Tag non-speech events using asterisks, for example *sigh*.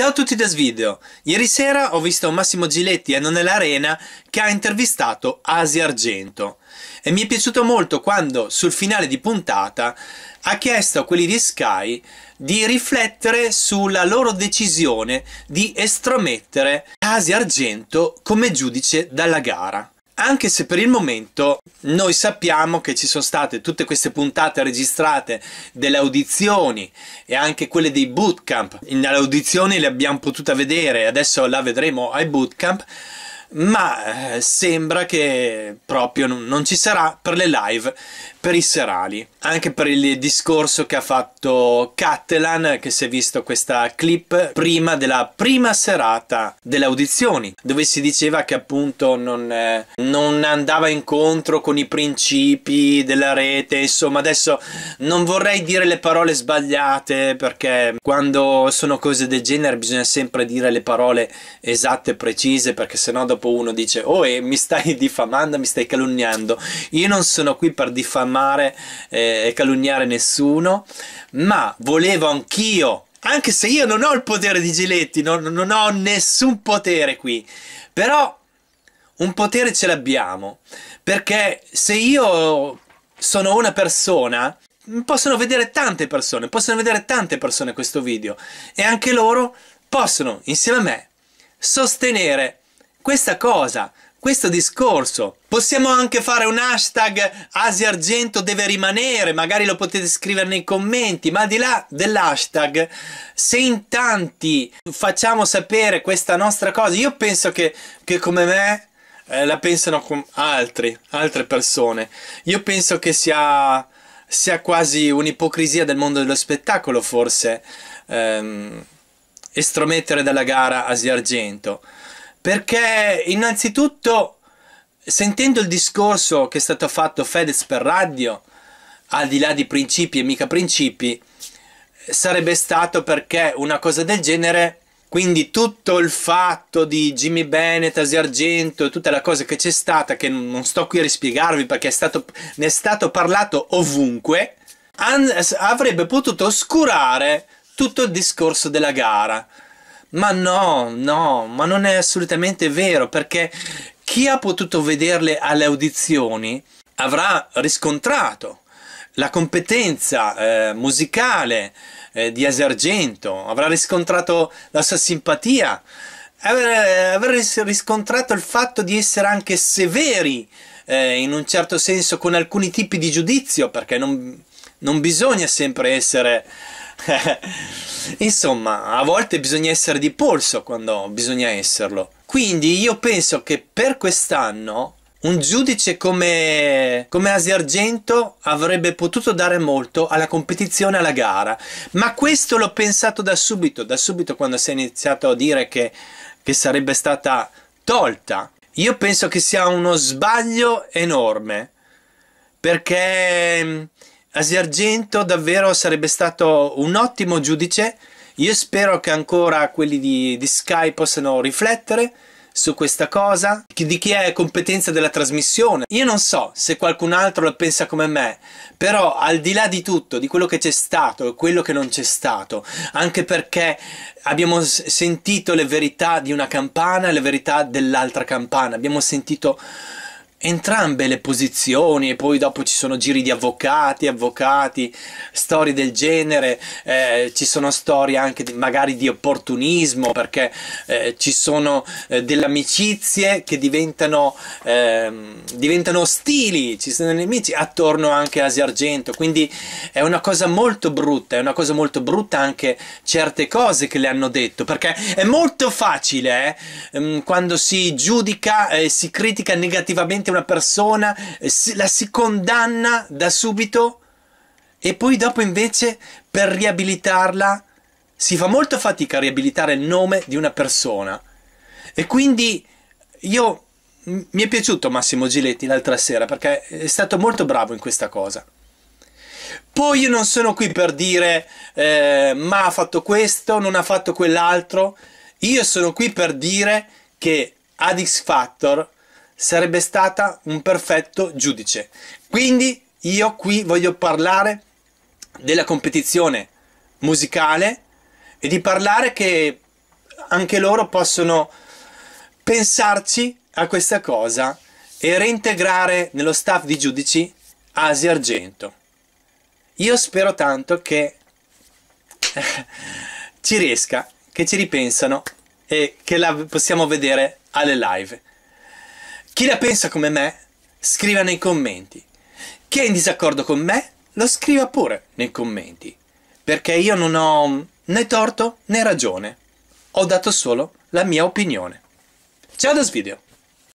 Ciao a tutti da Svideo, ieri sera ho visto Massimo Giletti e Non è che ha intervistato Asi Argento e mi è piaciuto molto quando sul finale di puntata ha chiesto a quelli di Sky di riflettere sulla loro decisione di estromettere Asi Argento come giudice dalla gara anche se per il momento noi sappiamo che ci sono state tutte queste puntate registrate delle audizioni e anche quelle dei bootcamp. Nelle audizioni le abbiamo potute vedere, adesso la vedremo ai bootcamp ma eh, sembra che proprio non ci sarà per le live, per i serali, anche per il discorso che ha fatto Cattelan, che si è visto questa clip prima della prima serata delle audizioni, dove si diceva che appunto non, eh, non andava incontro con i principi della rete, insomma adesso non vorrei dire le parole sbagliate perché quando sono cose del genere bisogna sempre dire le parole esatte e precise perché sennò dopo dopo uno dice oh e mi stai *laughs* diffamando, mi stai calunniando. Io non sono qui per diffamare eh, e calunniare nessuno, ma volevo anch'io, anche se io non ho il potere di Giletti, non, non ho nessun potere qui, però un potere ce l'abbiamo, perché se io sono una persona possono vedere tante persone, possono vedere tante persone questo video e anche loro possono, insieme a me, sostenere questa cosa, questo discorso. Possiamo anche fare un hashtag Asia Argento deve rimanere, magari lo potete scrivere nei commenti, ma al di là dell'hashtag, se in tanti facciamo sapere questa nostra cosa, io penso che, che come me eh, la pensano com altri, altre persone. Io penso che sia, sia quasi un'ipocrisia del mondo dello spettacolo, forse, ehm, estromettere dalla gara Asia Argento perché innanzitutto sentendo il discorso che è stato fatto Fedez per radio, al di là di principi e mica principi, sarebbe stato perché una cosa del genere, quindi tutto il fatto di Jimmy Bennett, Asi Argento, tutta la cosa che c'è stata, che non sto qui a rispiegarvi perché è stato, ne è stato parlato ovunque, avrebbe potuto oscurare tutto il discorso della gara. Ma no, no, ma non è assolutamente vero perché chi ha potuto vederle alle audizioni avrà riscontrato la competenza eh, musicale eh, di Esargento, avrà riscontrato la sua simpatia, avrà, avrà riscontrato il fatto di essere anche severi eh, in un certo senso con alcuni tipi di giudizio perché non, non bisogna sempre essere *laughs* Insomma, a volte bisogna essere di polso quando bisogna esserlo. Quindi io penso che per quest'anno un giudice come, come Asi Argento avrebbe potuto dare molto alla competizione, alla gara, ma questo l'ho pensato da subito, da subito quando si è iniziato a dire che, che sarebbe stata tolta. Io penso che sia uno sbaglio enorme, perché Asi Argento davvero sarebbe stato un ottimo giudice. Io spero che ancora quelli di, di Sky possano riflettere su questa cosa, di chi è competenza della trasmissione. Io non so se qualcun altro la pensa come me, però al di là di tutto, di quello che c'è stato e quello che non c'è stato, anche perché abbiamo sentito le verità di una campana e le verità dell'altra campana, abbiamo sentito entrambe le posizioni e poi dopo ci sono giri di avvocati, avvocati, storie del genere, eh, ci sono storie anche di, magari di opportunismo perché eh, ci sono eh, delle amicizie che diventano, ehm, diventano ostili, ci sono nemici attorno anche a Asi Argento, quindi è una cosa molto brutta, è una cosa molto brutta anche certe cose che le hanno detto perché è molto facile eh, mm, quando si giudica e eh, si critica negativamente veramente una persona, eh, la si condanna da subito e poi dopo invece per riabilitarla si fa molto fatica a riabilitare il nome di una persona. E quindi io mi è piaciuto Massimo Giletti l'altra sera perché è stato molto bravo in questa cosa. Poi io non sono qui per dire eh, ma ha fatto questo, non ha fatto quell'altro. Io sono qui per dire che ad X Factor sarebbe stata un perfetto giudice. Quindi io qui voglio parlare della competizione musicale e di parlare che anche loro possono pensarci a questa cosa e reintegrare nello staff di giudici Asi Argento. Io spero tanto che *laughs* ci riesca, che ci ripensano e che la possiamo vedere alle live. Chi la pensa come me, scriva nei commenti. Chi è in disaccordo con me, lo scriva pure nei commenti. Perché io non ho né torto né ragione. Ho dato solo la mia opinione. Ciao da Svideo!